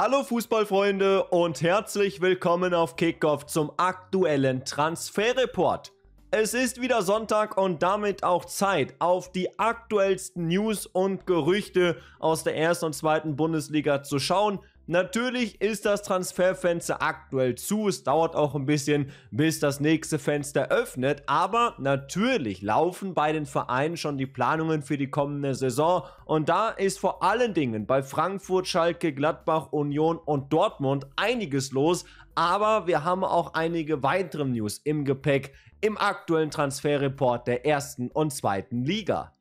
Hallo Fußballfreunde und herzlich willkommen auf Kickoff zum aktuellen Transferreport. Es ist wieder Sonntag und damit auch Zeit auf die aktuellsten News und Gerüchte aus der ersten und zweiten Bundesliga zu schauen. Natürlich ist das Transferfenster aktuell zu. Es dauert auch ein bisschen, bis das nächste Fenster öffnet. Aber natürlich laufen bei den Vereinen schon die Planungen für die kommende Saison. Und da ist vor allen Dingen bei Frankfurt, Schalke, Gladbach, Union und Dortmund einiges los. Aber wir haben auch einige weitere News im Gepäck im aktuellen Transferreport der ersten und zweiten Liga.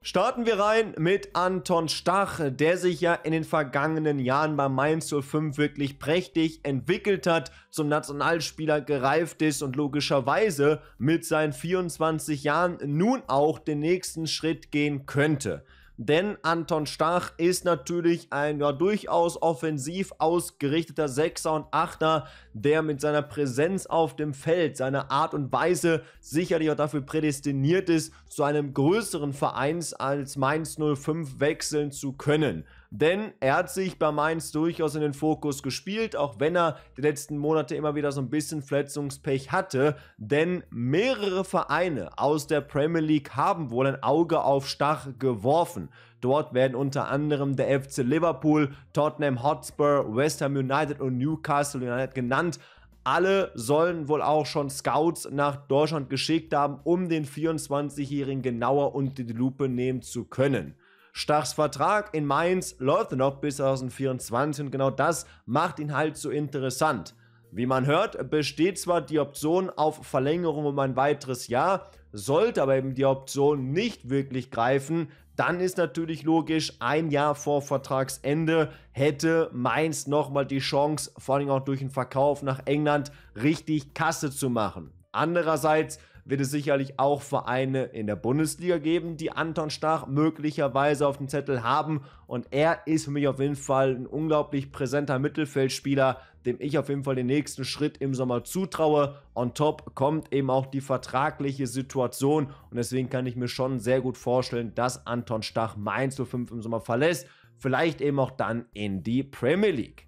Starten wir rein mit Anton Stach, der sich ja in den vergangenen Jahren bei Mainz 05 wirklich prächtig entwickelt hat, zum Nationalspieler gereift ist und logischerweise mit seinen 24 Jahren nun auch den nächsten Schritt gehen könnte. Denn Anton Stach ist natürlich ein ja, durchaus offensiv ausgerichteter Sechser und Achter, der mit seiner Präsenz auf dem Feld, seiner Art und Weise sicherlich auch dafür prädestiniert ist, zu einem größeren Vereins als Mainz 05 wechseln zu können denn er hat sich bei Mainz durchaus in den Fokus gespielt, auch wenn er die letzten Monate immer wieder so ein bisschen Verletzungspech hatte, denn mehrere Vereine aus der Premier League haben wohl ein Auge auf Stach geworfen. Dort werden unter anderem der FC Liverpool, Tottenham Hotspur, West Ham United und Newcastle United genannt. Alle sollen wohl auch schon Scouts nach Deutschland geschickt haben, um den 24-Jährigen genauer unter die Lupe nehmen zu können. Stachs Vertrag in Mainz läuft noch bis 2024 und genau das macht ihn halt so interessant. Wie man hört, besteht zwar die Option auf Verlängerung um ein weiteres Jahr, sollte aber eben die Option nicht wirklich greifen, dann ist natürlich logisch, ein Jahr vor Vertragsende hätte Mainz nochmal die Chance, vor allem auch durch den Verkauf nach England, richtig Kasse zu machen. Andererseits wird es sicherlich auch Vereine in der Bundesliga geben, die Anton Stach möglicherweise auf dem Zettel haben. Und er ist für mich auf jeden Fall ein unglaublich präsenter Mittelfeldspieler, dem ich auf jeden Fall den nächsten Schritt im Sommer zutraue. On top kommt eben auch die vertragliche Situation. Und deswegen kann ich mir schon sehr gut vorstellen, dass Anton Stach Mainz 05 im Sommer verlässt. Vielleicht eben auch dann in die Premier League.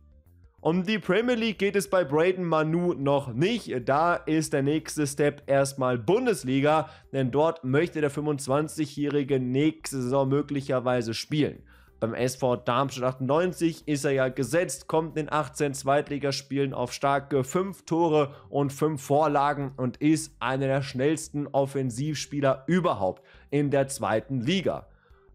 Um die Premier League geht es bei Brayden Manu noch nicht. Da ist der nächste Step erstmal Bundesliga, denn dort möchte der 25-Jährige nächste Saison möglicherweise spielen. Beim SV Darmstadt 98 ist er ja gesetzt, kommt in 18 Zweitligaspielen auf starke 5 Tore und 5 Vorlagen und ist einer der schnellsten Offensivspieler überhaupt in der zweiten Liga.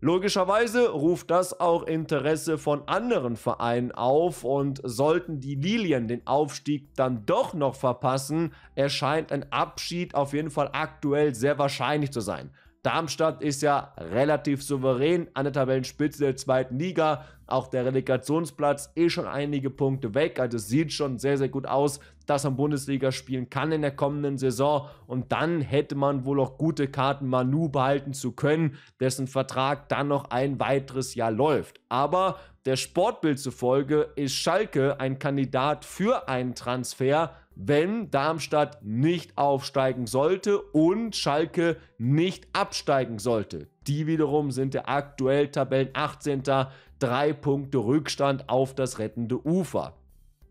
Logischerweise ruft das auch Interesse von anderen Vereinen auf und sollten die Lilien den Aufstieg dann doch noch verpassen, erscheint ein Abschied auf jeden Fall aktuell sehr wahrscheinlich zu sein. Darmstadt ist ja relativ souverän an der Tabellenspitze der zweiten Liga, auch der Relegationsplatz eh schon einige Punkte weg. Also es sieht schon sehr, sehr gut aus, dass man Bundesliga spielen kann in der kommenden Saison. Und dann hätte man wohl auch gute Karten, Manu behalten zu können, dessen Vertrag dann noch ein weiteres Jahr läuft. Aber der Sportbild zufolge ist Schalke ein Kandidat für einen Transfer, wenn Darmstadt nicht aufsteigen sollte und Schalke nicht absteigen sollte. Die wiederum sind der aktuell Tabellen 18 drei Punkte Rückstand auf das rettende Ufer.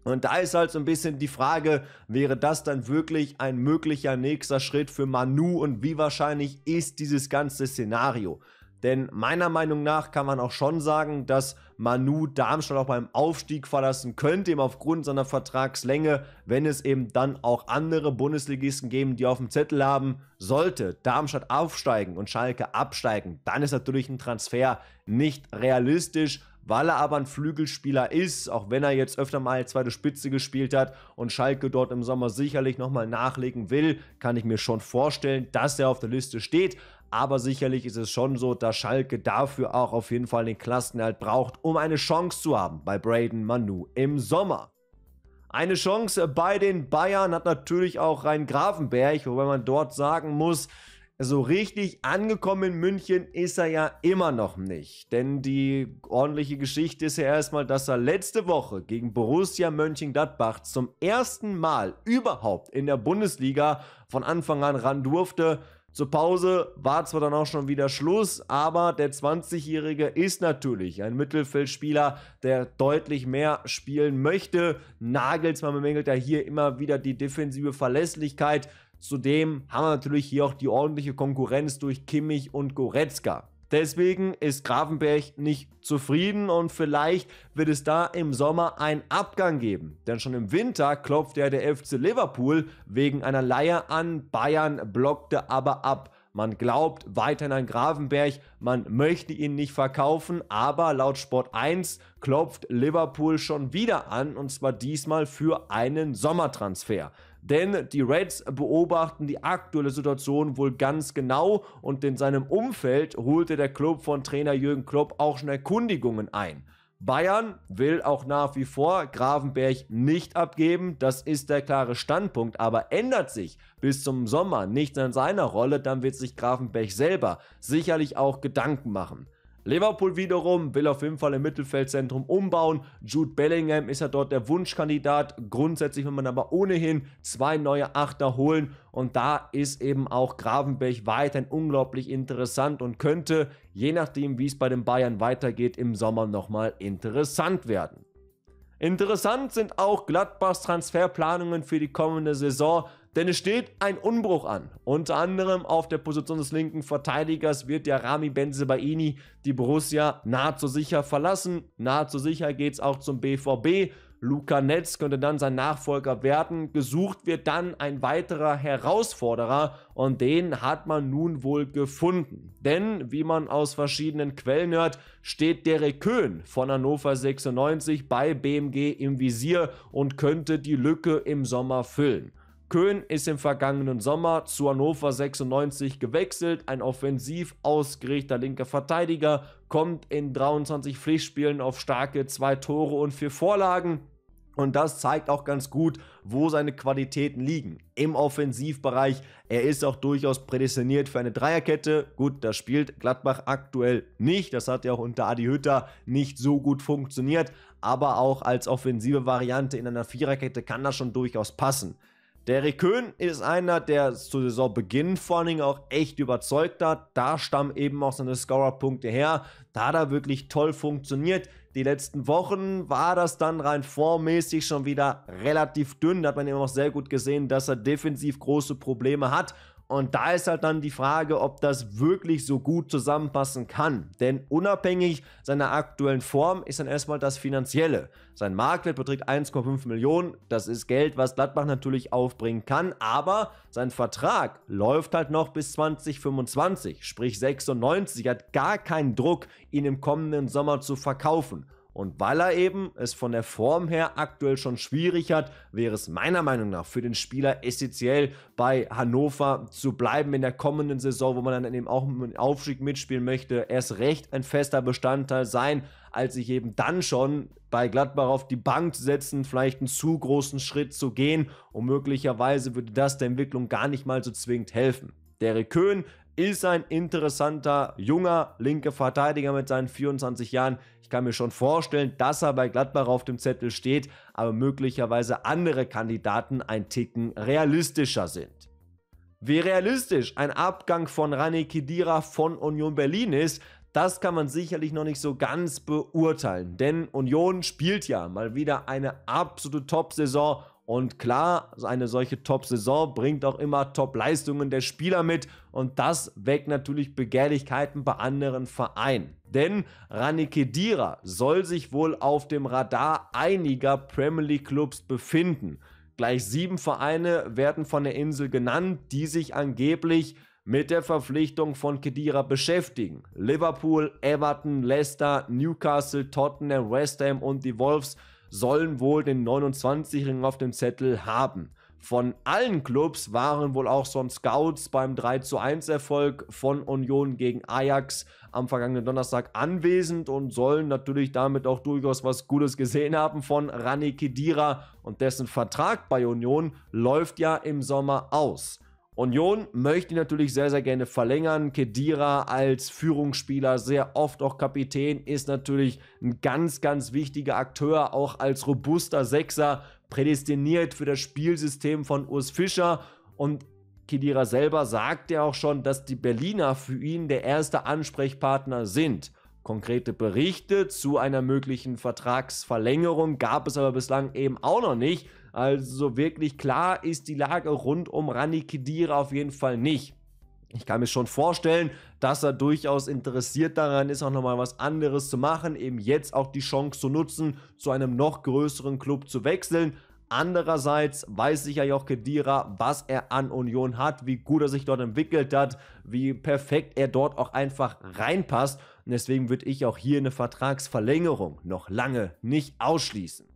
Und da ist halt so ein bisschen die Frage, wäre das dann wirklich ein möglicher nächster Schritt für Manu und wie wahrscheinlich ist dieses ganze Szenario? Denn meiner Meinung nach kann man auch schon sagen, dass Manu Darmstadt auch beim Aufstieg verlassen könnte, eben aufgrund seiner Vertragslänge, wenn es eben dann auch andere Bundesligisten geben, die auf dem Zettel haben, sollte Darmstadt aufsteigen und Schalke absteigen, dann ist natürlich ein Transfer nicht realistisch. Weil er aber ein Flügelspieler ist, auch wenn er jetzt öfter mal zweite Spitze gespielt hat und Schalke dort im Sommer sicherlich nochmal nachlegen will, kann ich mir schon vorstellen, dass er auf der Liste steht. Aber sicherlich ist es schon so, dass Schalke dafür auch auf jeden Fall den Klassenerhalt braucht, um eine Chance zu haben bei Braden Manu im Sommer. Eine Chance bei den Bayern hat natürlich auch Rhein Grafenberg, wobei man dort sagen muss, so richtig angekommen in München ist er ja immer noch nicht. Denn die ordentliche Geschichte ist ja erstmal, dass er letzte Woche gegen Borussia Mönchengladbach zum ersten Mal überhaupt in der Bundesliga von Anfang an ran durfte. Zur Pause war zwar dann auch schon wieder Schluss, aber der 20-Jährige ist natürlich ein Mittelfeldspieler, der deutlich mehr spielen möchte. Nagelsmann bemängelt ja hier immer wieder die defensive Verlässlichkeit. Zudem haben wir natürlich hier auch die ordentliche Konkurrenz durch Kimmich und Goretzka. Deswegen ist Grafenberg nicht zufrieden und vielleicht wird es da im Sommer einen Abgang geben. Denn schon im Winter klopfte ja der FC Liverpool wegen einer Leier an, Bayern blockte aber ab. Man glaubt weiterhin an Gravenberg, man möchte ihn nicht verkaufen, aber laut Sport 1 klopft Liverpool schon wieder an und zwar diesmal für einen Sommertransfer. Denn die Reds beobachten die aktuelle Situation wohl ganz genau und in seinem Umfeld holte der Club von Trainer Jürgen Klopp auch schon Erkundigungen ein. Bayern will auch nach wie vor Gravenberg nicht abgeben, das ist der klare Standpunkt, aber ändert sich bis zum Sommer nichts an seiner Rolle, dann wird sich Gravenberg selber sicherlich auch Gedanken machen. Liverpool wiederum will auf jeden Fall im Mittelfeldzentrum umbauen. Jude Bellingham ist ja dort der Wunschkandidat. Grundsätzlich will man aber ohnehin zwei neue Achter holen. Und da ist eben auch Gravenberg weiterhin unglaublich interessant und könnte, je nachdem wie es bei den Bayern weitergeht, im Sommer nochmal interessant werden. Interessant sind auch Gladbachs Transferplanungen für die kommende Saison. Denn es steht ein Umbruch an. Unter anderem auf der Position des linken Verteidigers wird der Rami Benzebaini die Borussia nahezu sicher verlassen. Nahezu sicher geht es auch zum BVB. Luca Netz könnte dann sein Nachfolger werden. Gesucht wird dann ein weiterer Herausforderer und den hat man nun wohl gefunden. Denn, wie man aus verschiedenen Quellen hört, steht Derek Köhn von Hannover 96 bei BMG im Visier und könnte die Lücke im Sommer füllen. Köhn ist im vergangenen Sommer zu Hannover 96 gewechselt. Ein offensiv ausgerichteter linker Verteidiger kommt in 23 Pflichtspielen auf starke zwei Tore und vier Vorlagen. Und das zeigt auch ganz gut, wo seine Qualitäten liegen. Im Offensivbereich, er ist auch durchaus prädestiniert für eine Dreierkette. Gut, das spielt Gladbach aktuell nicht. Das hat ja auch unter Adi Hütter nicht so gut funktioniert. Aber auch als offensive Variante in einer Viererkette kann das schon durchaus passen. Derrick Köhn ist einer, der zu Saisonbeginn vor allen Dingen auch echt überzeugt hat. Da stammen eben auch seine Scorer-Punkte her. Da hat er wirklich toll funktioniert. Die letzten Wochen war das dann rein formmäßig schon wieder relativ dünn. Da hat man eben auch sehr gut gesehen, dass er defensiv große Probleme hat. Und da ist halt dann die Frage, ob das wirklich so gut zusammenpassen kann. Denn unabhängig seiner aktuellen Form ist dann erstmal das Finanzielle. Sein Marktwert beträgt 1,5 Millionen. Das ist Geld, was Gladbach natürlich aufbringen kann. Aber sein Vertrag läuft halt noch bis 2025, sprich 96. Er hat gar keinen Druck, ihn im kommenden Sommer zu verkaufen. Und weil er eben es von der Form her aktuell schon schwierig hat, wäre es meiner Meinung nach für den Spieler essentiell, bei Hannover zu bleiben in der kommenden Saison, wo man dann eben auch im Aufstieg mitspielen möchte, erst recht ein fester Bestandteil sein, als sich eben dann schon bei Gladbach auf die Bank zu setzen, vielleicht einen zu großen Schritt zu gehen und möglicherweise würde das der Entwicklung gar nicht mal so zwingend helfen. Derek Köhn ist ein interessanter, junger linker Verteidiger mit seinen 24 Jahren. Ich kann mir schon vorstellen, dass er bei Gladbach auf dem Zettel steht, aber möglicherweise andere Kandidaten ein Ticken realistischer sind. Wie realistisch ein Abgang von Rani Kedira von Union Berlin ist, das kann man sicherlich noch nicht so ganz beurteilen, denn Union spielt ja mal wieder eine absolute Top-Saison und klar, eine solche Top-Saison bringt auch immer Top-Leistungen der Spieler mit und das weckt natürlich Begehrlichkeiten bei anderen Vereinen. Denn Rani Kedira soll sich wohl auf dem Radar einiger Premier League Clubs befinden. Gleich sieben Vereine werden von der Insel genannt, die sich angeblich mit der Verpflichtung von Kedira beschäftigen. Liverpool, Everton, Leicester, Newcastle, Tottenham, West Ham und die Wolves – sollen wohl den 29 ring auf dem Zettel haben. Von allen Clubs waren wohl auch schon Scouts beim 3 1 Erfolg von Union gegen Ajax am vergangenen Donnerstag anwesend und sollen natürlich damit auch durchaus was Gutes gesehen haben von Rani Kedira und dessen Vertrag bei Union läuft ja im Sommer aus. Union möchte natürlich sehr, sehr gerne verlängern. Kedira als Führungsspieler, sehr oft auch Kapitän, ist natürlich ein ganz, ganz wichtiger Akteur, auch als robuster Sechser, prädestiniert für das Spielsystem von Urs Fischer. Und Kedira selber sagt ja auch schon, dass die Berliner für ihn der erste Ansprechpartner sind. Konkrete Berichte zu einer möglichen Vertragsverlängerung gab es aber bislang eben auch noch nicht. Also wirklich klar ist die Lage rund um Rani Kedira auf jeden Fall nicht. Ich kann mir schon vorstellen, dass er durchaus interessiert daran ist, auch nochmal was anderes zu machen, eben jetzt auch die Chance zu nutzen, zu einem noch größeren Club zu wechseln. Andererseits weiß sicher Joch Kedira, was er an Union hat, wie gut er sich dort entwickelt hat, wie perfekt er dort auch einfach reinpasst. Und deswegen würde ich auch hier eine Vertragsverlängerung noch lange nicht ausschließen.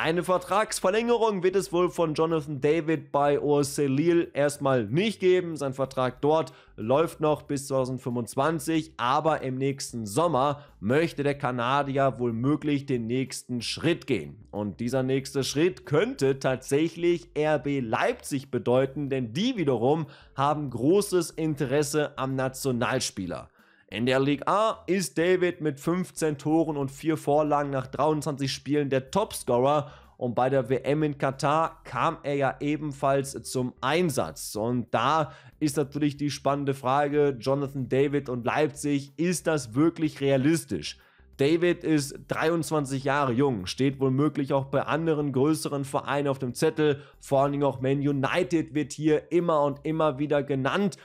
Eine Vertragsverlängerung wird es wohl von Jonathan David bei Orselil erstmal nicht geben. Sein Vertrag dort läuft noch bis 2025, aber im nächsten Sommer möchte der Kanadier wohl möglich den nächsten Schritt gehen. Und dieser nächste Schritt könnte tatsächlich RB Leipzig bedeuten, denn die wiederum haben großes Interesse am Nationalspieler. In der Liga A ist David mit 15 Toren und 4 Vorlagen nach 23 Spielen der Topscorer und bei der WM in Katar kam er ja ebenfalls zum Einsatz. Und da ist natürlich die spannende Frage, Jonathan David und Leipzig, ist das wirklich realistisch? David ist 23 Jahre jung, steht womöglich auch bei anderen größeren Vereinen auf dem Zettel, vor allen Dingen auch Man United wird hier immer und immer wieder genannt.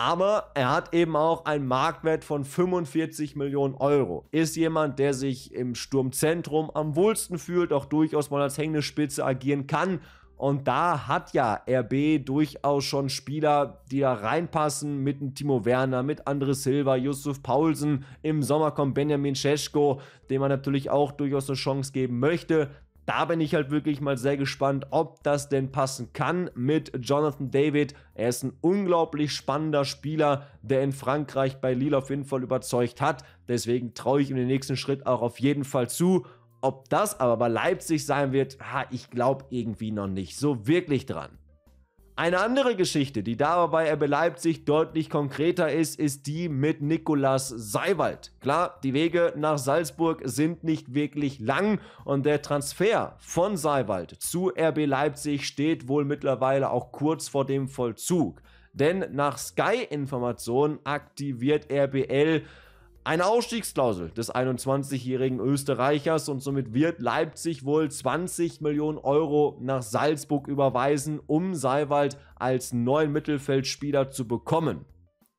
Aber er hat eben auch einen Marktwert von 45 Millionen Euro. Ist jemand, der sich im Sturmzentrum am wohlsten fühlt, auch durchaus mal als hängende Spitze agieren kann. Und da hat ja RB durchaus schon Spieler, die da reinpassen, mit dem Timo Werner, mit Andre Silva, Yusuf Paulsen. Im Sommer kommt Benjamin Cesko, dem man natürlich auch durchaus eine Chance geben möchte. Da bin ich halt wirklich mal sehr gespannt, ob das denn passen kann mit Jonathan David. Er ist ein unglaublich spannender Spieler, der in Frankreich bei Lille auf jeden Fall überzeugt hat. Deswegen traue ich ihm den nächsten Schritt auch auf jeden Fall zu. Ob das aber bei Leipzig sein wird, ha, ich glaube irgendwie noch nicht so wirklich dran. Eine andere Geschichte, die dabei RB Leipzig deutlich konkreter ist, ist die mit Nikolas Seiwald. Klar, die Wege nach Salzburg sind nicht wirklich lang und der Transfer von Seiwald zu RB Leipzig steht wohl mittlerweile auch kurz vor dem Vollzug. Denn nach Sky-Informationen aktiviert RBL eine Ausstiegsklausel des 21-jährigen Österreichers und somit wird Leipzig wohl 20 Millionen Euro nach Salzburg überweisen, um Seiwald als neuen Mittelfeldspieler zu bekommen.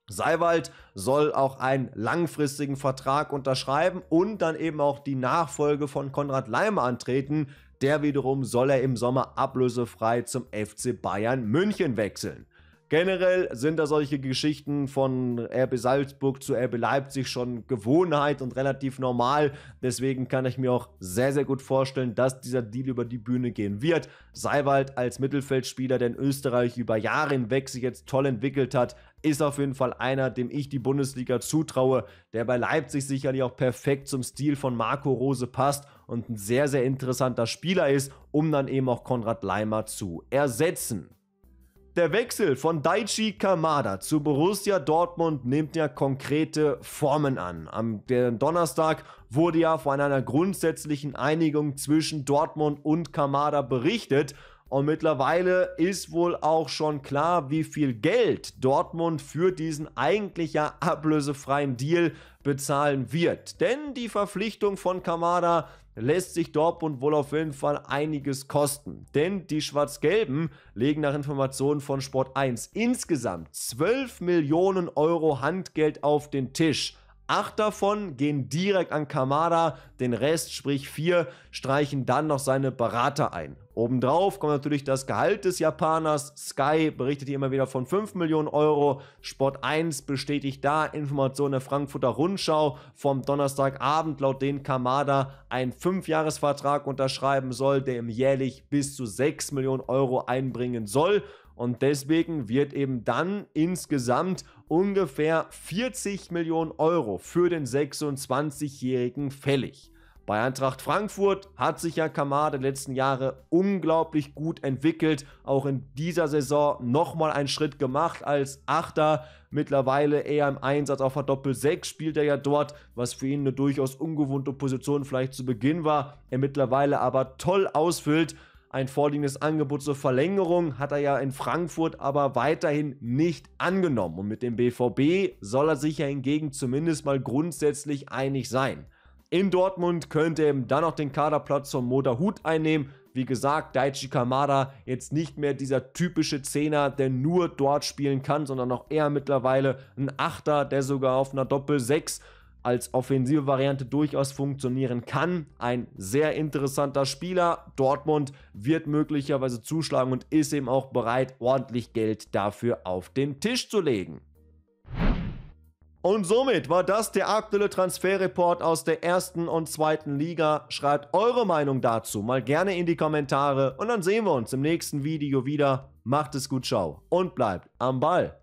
Seiwald soll auch einen langfristigen Vertrag unterschreiben und dann eben auch die Nachfolge von Konrad Leimer antreten. Der wiederum soll er im Sommer ablösefrei zum FC Bayern München wechseln. Generell sind da solche Geschichten von RB Salzburg zu RB Leipzig schon Gewohnheit und relativ normal. Deswegen kann ich mir auch sehr, sehr gut vorstellen, dass dieser Deal über die Bühne gehen wird. Seiwald als Mittelfeldspieler, der in Österreich über Jahre hinweg sich jetzt toll entwickelt hat, ist auf jeden Fall einer, dem ich die Bundesliga zutraue, der bei Leipzig sicherlich auch perfekt zum Stil von Marco Rose passt und ein sehr, sehr interessanter Spieler ist, um dann eben auch Konrad Leimer zu ersetzen. Der Wechsel von Daichi Kamada zu Borussia Dortmund nimmt ja konkrete Formen an. Am Donnerstag wurde ja von einer grundsätzlichen Einigung zwischen Dortmund und Kamada berichtet. Und mittlerweile ist wohl auch schon klar, wie viel Geld Dortmund für diesen eigentlich ja ablösefreien Deal bezahlen wird. Denn die Verpflichtung von Kamada lässt sich Dortmund wohl auf jeden Fall einiges kosten. Denn die Schwarz-Gelben legen nach Informationen von Sport 1 insgesamt 12 Millionen Euro Handgeld auf den Tisch. Acht davon gehen direkt an Kamada, den Rest, sprich vier, streichen dann noch seine Berater ein. Obendrauf kommt natürlich das Gehalt des Japaners. Sky berichtet hier immer wieder von 5 Millionen Euro. Sport 1 bestätigt da Informationen der Frankfurter Rundschau vom Donnerstagabend, laut denen Kamada einen 5-Jahres-Vertrag unterschreiben soll, der ihm jährlich bis zu 6 Millionen Euro einbringen soll. Und deswegen wird eben dann insgesamt ungefähr 40 Millionen Euro für den 26-Jährigen fällig. Bei Eintracht Frankfurt hat sich ja Kamada der letzten Jahre unglaublich gut entwickelt, auch in dieser Saison nochmal einen Schritt gemacht als Achter, mittlerweile eher im Einsatz auf der Doppel-6 spielt er ja dort, was für ihn eine durchaus ungewohnte Position vielleicht zu Beginn war, er mittlerweile aber toll ausfüllt ein vorliegendes Angebot zur Verlängerung hat er ja in Frankfurt aber weiterhin nicht angenommen. Und mit dem BVB soll er sich ja hingegen zumindest mal grundsätzlich einig sein. In Dortmund könnte er dann noch den Kaderplatz von Motorhut einnehmen. Wie gesagt, Daichi Kamada jetzt nicht mehr dieser typische Zehner, der nur dort spielen kann, sondern auch eher mittlerweile ein Achter, der sogar auf einer Doppel 6 als offensive Variante durchaus funktionieren kann. Ein sehr interessanter Spieler. Dortmund wird möglicherweise zuschlagen und ist eben auch bereit, ordentlich Geld dafür auf den Tisch zu legen. Und somit war das der aktuelle Transferreport aus der ersten und zweiten Liga. Schreibt eure Meinung dazu mal gerne in die Kommentare und dann sehen wir uns im nächsten Video wieder. Macht es gut, ciao und bleibt am Ball.